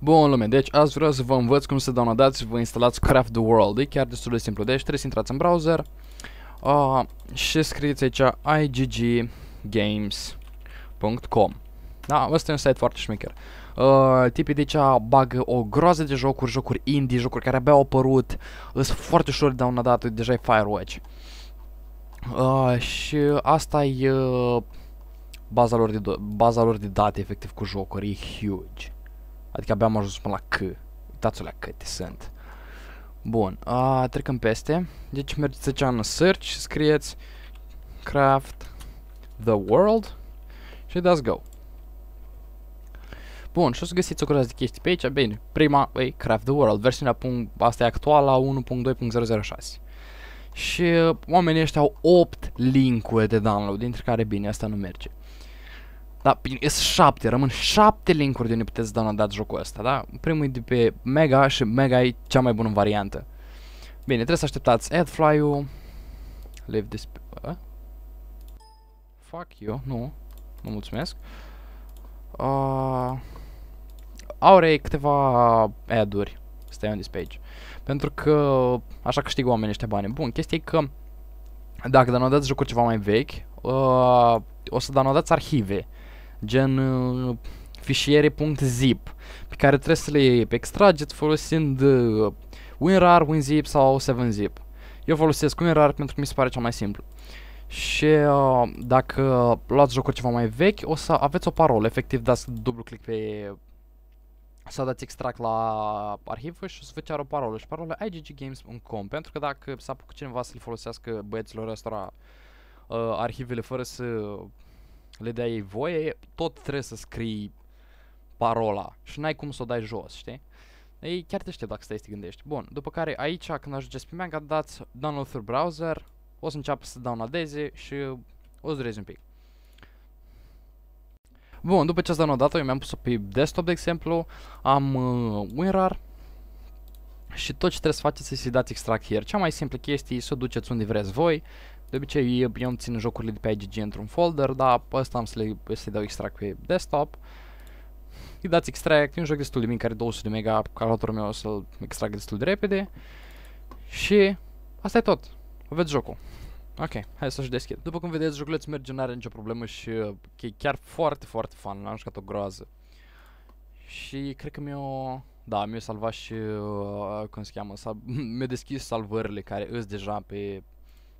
Bun lume, deci azi vreau să vă învăț cum să downloadați vă instalați Craft the World. E chiar destul de simplu, deci trebuie să intrați în browser uh, și scrieți aici igggames.com Da, ăsta e un site foarte șmecher. Uh, tipii de aici bagă o groază de jocuri, jocuri indie, jocuri care abia au apărut, sunt foarte ușor de downloadat, deja e Firewatch. Uh, și asta e uh, baza, lor de baza lor de date efectiv cu jocuri, e huge. Adică abia am ajuns până la C. uitați o la câte sunt. Bun, a, trecăm peste. Deci mergeți aici în search scrieți craft the world și dați go. Bun, și o să găsiți o curăță de chestii pe aici. Bine, prima e Craft the World, versiunea asta e actuală 1.2.006. Și oamenii ăștia au 8 linkuri de download, dintre care bine, asta nu merge. Da, sunt șapte, rămân 7 linkuri de unde puteți da dat jocul ăsta, da? Primul e de pe Mega și Mega e cea mai bună variantă. Bine, trebuie să așteptați AdFly-ul. Live this... Uh? Fuck you, nu. Mă mulțumesc. Uh, ah, are câteva ad-uri. Stai on this page. Pentru că așa câștigă oamenii ăștia bani. Bun, chestia e că dacă downloadați jocuri ceva mai vechi, uh, o să downloadați arhive gen uh, fișiere .zip pe care trebuie să le extrageți folosind uh, WinRAR, WinZip sau 7-Zip. Eu folosesc WinRAR pentru că mi se pare cea mai simplu. Și uh, dacă luați jocuri ceva mai vechi, o să aveți o parolă. Efectiv, dați dublu click pe să dați extract la arhivă și o să vă ceară o parolă și parola iggames.com pentru că dacă s-a apucat cineva să-l folosească băieților ăstora uh, arhivele fără să le dai ei voie, tot trebuie să scrii parola și n-ai cum să o dai jos, știi? Ei chiar te știu dacă stai să te gândești. Bun, după care aici când ajungeți pe mega dați download through browser, o să înceapă să downloadeze și o să dureze un pic. Bun, după ce ați downloadat eu mi-am pus-o pe desktop, de exemplu, am uh, WinRAR și tot ce trebuie să faceți este să-i dați extract here. Cea mai simplă chestie e să o duceți unde vreți voi, de obicei eu îmi țin jocurile de pe IGG într-un folder, dar ăsta am să le, să le dau extract pe desktop. Îi dați extract, e un joc destul de mic, care 200 de mega, calculatorul meu o să-l extrag destul de repede. Și asta e tot. Aveți jocul. Ok, hai să-și deschid. După cum vedeți, joculeț merge, nu are nicio problemă și uh, e chiar foarte, foarte fun, l-am jucat o groază. Și cred că mi-o... Da, mi-o salvat și, uh, cum se cheamă, mi o deschis salvările care îs deja pe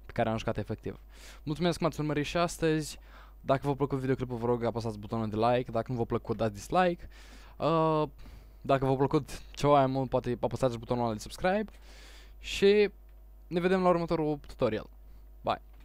pe care am jucat efectiv. Mulțumesc că m-ați urmărit și astăzi. Dacă v-a plăcut videoclipul, vă rog apăsați butonul de like. Dacă nu v-a plăcut, dați dislike. Uh, dacă v-a plăcut ceva mai mult, poate apăsați butonul ăla de subscribe. Și ne vedem la următorul tutorial. Bye!